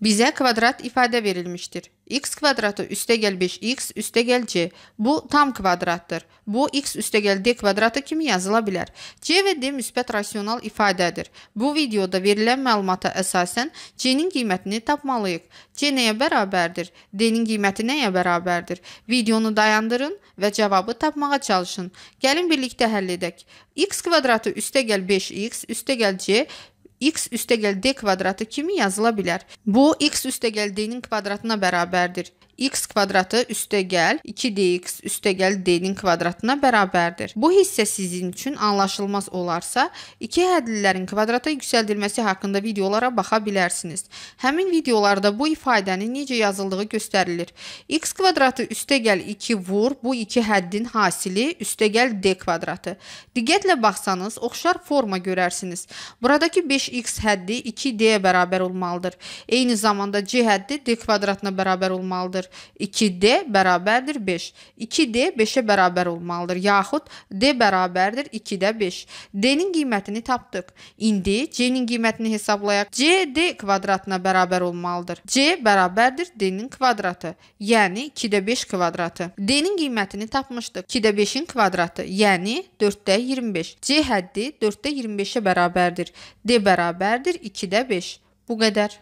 Bizə kvadrat ifadə verilmişdir. x kvadratı üstəgəl 5x üstəgəl c. Bu tam kvadratdır. Bu x üstəgəl d kvadratı kimi yazıla bilər. c və d müsbət rasional ifadədir. Bu videoda verilən məlumata əsasən c-nin qiymətini tapmalıyıq. c nəyə bərabərdir? d-nin qiyməti nəyə bərabərdir? Videonu dayandırın və cavabı tapmağa çalışın. Gəlin birlikdə həll edək. x kvadratı üstəgəl 5x üstəgəl c x üstəgəl d kvadratı kimi yazıla bilər. Bu x üstəgəl d-nin kvadratına bərabərdir x kvadratı üstəgəl 2dx üstəgəl d-nin kvadratına bərabərdir. Bu hissə sizin üçün anlaşılmaz olarsa, iki hədlilərin kvadrata yüksəldilməsi haqqında videolara baxa bilərsiniz. Həmin videolarda bu ifadənin necə yazıldığı göstərilir. x kvadratı üstəgəl 2 vur bu iki həddin hasili üstəgəl d kvadratı. Diqqətlə baxsanız, oxşar forma görərsiniz. Buradakı 5x həddi 2d-yə bərabər olmalıdır. Eyni zamanda c həddi d kvadratına bərabər olmalıdır. 2D bərabərdir 5. 2D 5-ə bərabər olmalıdır. Yaxud D bərabərdir 2-də 5. D-nin qiymətini tapdıq. İndi C-nin qiymətini hesablayaq. C D kvadratına bərabər olmalıdır. C bərabərdir D-nin kvadratı, yəni 2-də 5 kvadratı. D-nin qiymətini tapmışdıq. 2-də 5-in kvadratı, yəni 4-də 25. C həddi 4-də 25-ə bərabərdir. D bərabərdir 2-də 5. Bu qədər.